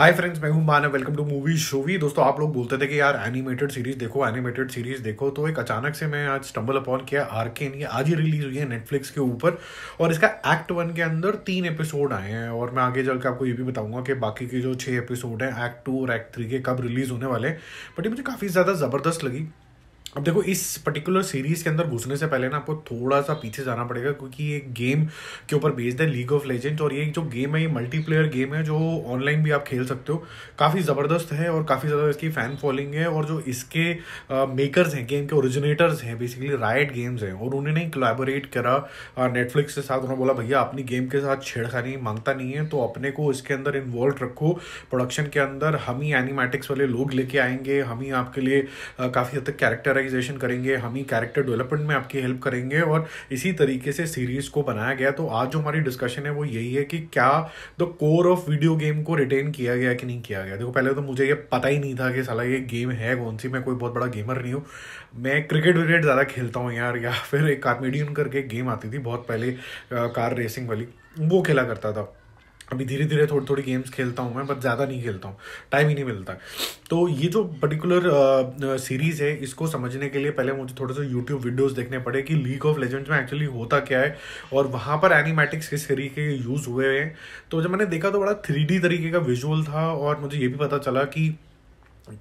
Hi friends मैं हूं मान वेलकम टू मूवी भी दोस्तों आप लोग बोलते थे कि यार एनिमेटेड सीरीज देखो एनिमेटेड सीरीज देखो तो एक अचानक से मैं आज स्टम्बल अपॉन किया आर्केन ये e। आज ही रिलीज हुई है नेटफ्लिक्स के ऊपर और इसका एक्ट वन के अंदर तीन एपिसोड आए हैं और मैं आगे चल के आपको ये भी बताऊंगा कि बाकी के जो छः एपिसोड हैं एक्ट टू और एक्ट थ्री के कब रिलीज होने वाले हैं बट ये मुझे काफ़ी ज़्यादा ज़बरदस्त लगी अब देखो इस पर्टिकुलर सीरीज के अंदर घुसने से पहले ना आपको थोड़ा सा पीछे जाना पड़ेगा क्योंकि ये गेम के ऊपर बेस्ड है लीग ऑफ लेजेंड्स और ये जो गेम है ये मल्टीप्लेयर गेम है जो ऑनलाइन भी आप खेल सकते हो काफ़ी ज़बरदस्त है और काफ़ी ज़्यादा इसकी फ़ैन फॉलोइंग है और जो इसके मेकर्स हैं गेम के ओरिजिनेटर्स हैं बेसिकली राइट गेम्स हैं और उन्होंने कोलेबोरेट करा नेटफ्लिक्स के साथ उन्होंने बोला भैया अपनी गेम के साथ छेड़खानी मांगता नहीं है तो अपने को इसके अंदर इन्वॉल्व रखो प्रोडक्शन के अंदर हम ही एनिमेटिक्स वाले लोग लेके आएंगे हम ही आपके लिए काफ़ी हद तक कैरेक्टर कैरेक्टराइजेशन करेंगे हम ही कैरेक्टर डेवलपमेंट में आपकी हेल्प करेंगे और इसी तरीके से सीरीज को बनाया गया तो आज जो हमारी डिस्कशन है वो यही है कि क्या the core of video game को रिटेन किया गया कि नहीं किया गया देखो पहले तो मुझे ये पता ही नहीं था कि सला ये गेम है कौन सी मैं कोई बहुत बड़ा गेमर नहीं हूँ मैं क्रिकेट विकेट ज़्यादा खेलता हूँ यार या फिर एक कार्मेडियन करके गेम आती थी बहुत पहले कार रेसिंग वाली वो खेला करता था अभी धीरे धीरे थोड़ी थोड़ी गेम्स खेलता हूँ मैं बट ज़्यादा नहीं खेलता हूँ टाइम ही नहीं मिलता तो ये जो पर्टिकुलर सीरीज़ है इसको समझने के लिए पहले मुझे थोड़े से यूट्यूब वीडियोज़ देखने पड़े कि लीग ऑफ लेजेंड्स में एक्चुअली होता क्या है और वहाँ पर एनिमेटिक्स किस तरीके के यूज़ हुए हैं तो जब मैंने देखा तो बड़ा थ्री तरीके का विजुअल था और मुझे ये भी पता चला कि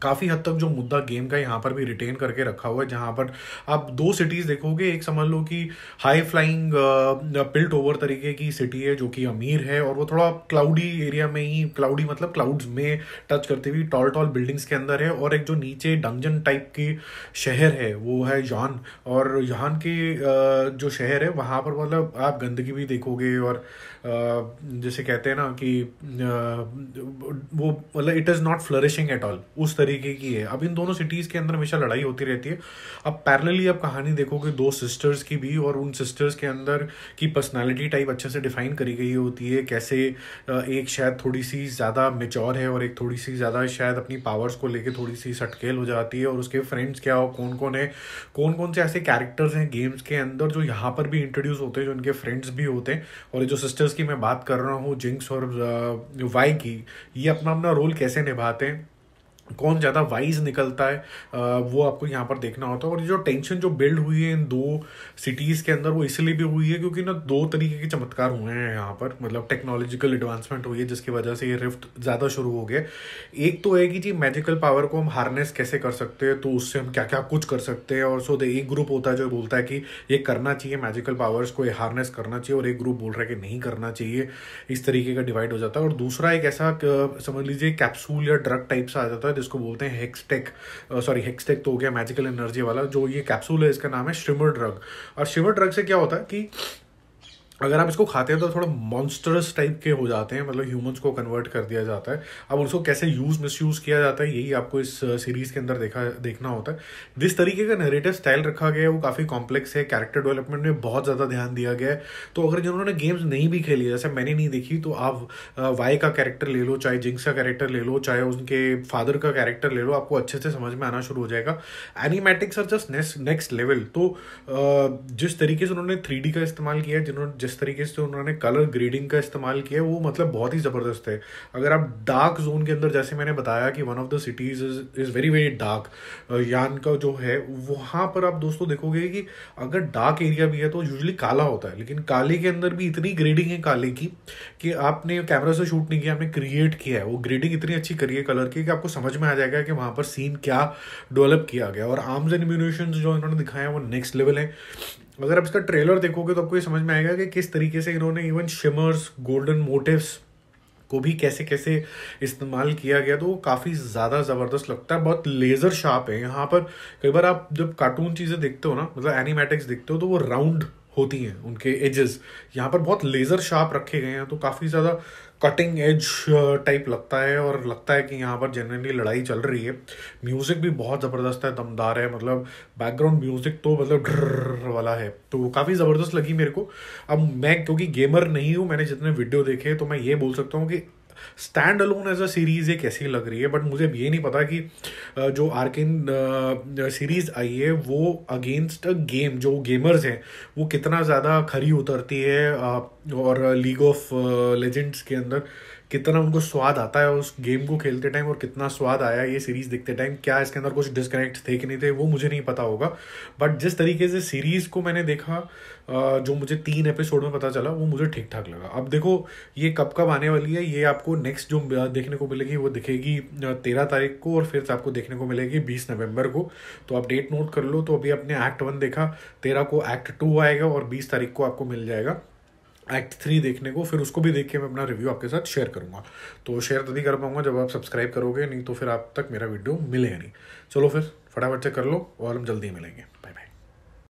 काफ़ी हद तक जो मुद्दा गेम का यहाँ पर भी रिटेन करके रखा हुआ है जहाँ पर आप दो सिटीज़ देखोगे एक समझ लो कि हाई फ्लाइंग पिल्ट ओवर तरीके की सिटी है जो कि अमीर है और वो थोड़ा क्लाउडी एरिया में ही क्लाउडी मतलब क्लाउड्स में टच करती हुई टॉल टॉल बिल्डिंग्स के अंदर है और एक जो नीचे डंजन टाइप की शहर है वो है जान और जान के uh, जो शहर है वहाँ पर मतलब आप गंदगी भी देखोगे और uh, जैसे कहते हैं ना कि uh, वो मतलब it is not flourishing at all उस तरीके की है अब इन दोनों सिटीज के अंदर हमेशा लड़ाई होती रहती है अब पैरेलली आप कहानी देखोगे दो सिस्टर्स की भी और उन सिस्टर्स के अंदर की पर्सनैलिटी टाइप अच्छे से डिफाइन करी गई होती है कैसे एक शायद थोड़ी सी ज़्यादा मेचोर है और एक थोड़ी सी ज़्यादा शायद अपनी पावर्स को लेकर थोड़ी सी सटकेल हो जाती है और उसके फ्रेंड्स क्या हो कौन कौन है कौन कौन से ऐसे कैरेक्टर्स हैं गेम्स के अंदर जो यहाँ पर भी इंट्रोड्यूस होते हैं जो उनके फ्रेंड्स भी होते हैं और जो सिस्टर्स की मैं बात कर रहा हूँ जिंक्स और वाई की ये अपना अपना रोल कैसे निभाते हैं कौन ज़्यादा वाइज निकलता है वो आपको यहाँ पर देखना होता है और ये जो टेंशन जो बिल्ड हुई है इन दो सिटीज़ के अंदर वो इसलिए भी हुई है क्योंकि ना दो तरीके के चमत्कार हुए हैं यहाँ पर मतलब टेक्नोलॉजिकल एडवांसमेंट हुई है जिसकी वजह से ये रिफ्ट ज़्यादा शुरू हो गया एक तो है कि जी मैजिकल पावर को हम हारनेस कैसे कर सकते हैं तो उससे हम क्या क्या कुछ कर सकते हैं और सो दे एक ग्रुप होता है जो बोलता है कि ये करना चाहिए मैजिकल पावर्स को ये हारनेस करना चाहिए और एक ग्रुप बोल रहा है कि नहीं करना चाहिए इस तरीके का डिवाइड हो जाता है और दूसरा एक ऐसा समझ लीजिए कैप्सूल या ड्रग टाइप सा आ जाता है जिसको बोलते हैं हेक्सटेक सॉरी हेक्सटेक तो हो गया मैजिकल एनर्जी वाला जो ये कैप्सूल है इसका नाम है श्रिमर ड्रग और श्रिमर ड्रग से क्या होता है कि अगर आप इसको खाते हैं तो थोड़ा मॉन्स्टरस टाइप के हो जाते हैं मतलब ह्यूमंस को कन्वर्ट कर दिया जाता है अब उसको कैसे यूज़ मिस यूज किया जाता है यही आपको इस सीरीज़ uh, के अंदर देखा देखना होता है जिस तरीके का नेरेटिव स्टाइल रखा गया है वो काफ़ी कॉम्प्लेक्स है कैरेक्टर डेवलपमेंट में बहुत ज़्यादा ध्यान दिया गया है तो अगर जिन्होंने गेम्स नहीं भी खेली जैसे मैंने नहीं देखी तो आप वाई uh, का कैरेक्टर ले लो चाहे जिंक्स का कैरेक्टर ले लो चाहे उनके फादर का कैरेक्टर ले लो आपको अच्छे से समझ में आना शुरू हो जाएगा animatics are just next level तो uh, जिस तरीके से उन्होंने थ्री का इस्तेमाल किया है जिन्होंने जिस तरीके से उन्होंने कलर ग्रेडिंग का इस्तेमाल किया वो मतलब बहुत ही ज़बरदस्त है अगर आप डार्क जोन के अंदर जैसे मैंने बताया कि one of the cities is very very dark यान का जो है वहाँ पर आप दोस्तों देखोगे कि अगर डार्क एरिया भी है तो यूजली काला होता है लेकिन काले के अंदर भी इतनी ग्रेडिंग है काले की कि आपने कैमरा से शूट नहीं किया आपने क्रिएट किया है वो ग्रेडिंग इतनी अच्छी करी है कलर की कि आपको समझ में आ जाएगा कि वहाँ पर सीन क्या डेवलप किया गया और आर्म्स एंड म्यूनिशन जो इन्होंने दिखाए हैं वो नेक्स्ट लेवल है अगर आप इसका ट्रेलर देखोगे तो आपको ये समझ में आएगा कि किस तरीके से इन्होंने इवन शिमर्स गोल्डन मोटिव्स को भी कैसे कैसे इस्तेमाल किया गया तो वो काफ़ी ज़्यादा ज़बरदस्त लगता है बहुत लेज़र शार्प है यहाँ पर कई बार आप जब कार्टून चीज़ें देखते हो ना मतलब एनिमेटिक्स देखते हो तो वो राउंड होती हैं उनके एजेस यहाँ पर बहुत लेज़र शार्प रखे गए हैं तो काफ़ी ज़्यादा कटिंग एज टाइप लगता है और लगता है कि यहाँ पर जनरली लड़ाई चल रही है म्यूज़िक भी बहुत ज़बरदस्त है दमदार है मतलब बैकग्राउंड म्यूज़िक तो मतलब वाला है तो काफ़ी ज़बरदस्त लगी मेरे को अब मैं क्योंकि गेमर नहीं हूँ मैंने जितने वीडियो देखे तो मैं ये बोल सकता हूँ कि stand alone as a series ये कैसी लग रही है बट मुझे अब ये नहीं पता कि जो आर्किन सीरीज़ आई है वो अगेंस्ट अ गेम जो गेमर्स हैं वो कितना ज़्यादा खरी उतरती है और लीग ऑफ लेजेंड्स के अंदर कितना उनको स्वाद आता है उस गेम को खेलते टाइम और कितना स्वाद आया ये सीरीज़ देखते टाइम क्या इसके अंदर कुछ डिस्कनेक्ट थे कि नहीं थे वो मुझे नहीं पता होगा बट जिस तरीके से सीरीज़ को मैंने देखा जो मुझे तीन एपिसोड में पता चला वो मुझे ठीक ठाक लगा अब देखो ये कब कब आने वाली है ये आपको नेक्स्ट जो देखने को मिलेगी वो दिखेगी तेरह तारीख को और फिर आपको देखने को मिलेगी बीस नवंबर को तो आप डेट नोट कर लो तो अभी आपने एक्ट वन देखा तेरह को एक्ट टू आएगा और बीस तारीख को आपको मिल जाएगा एक्ट थ्री देखने को फिर उसको भी देख के मैं अपना रिव्यू आपके साथ शेयर करूँगा तो शेयर तभी तो कर पाऊँगा जब आप सब्सक्राइब करोगे नहीं तो फिर आप तक मेरा वीडियो मिलेगा नहीं चलो फिर फटाफट से कर लो और हम जल्दी मिलेंगे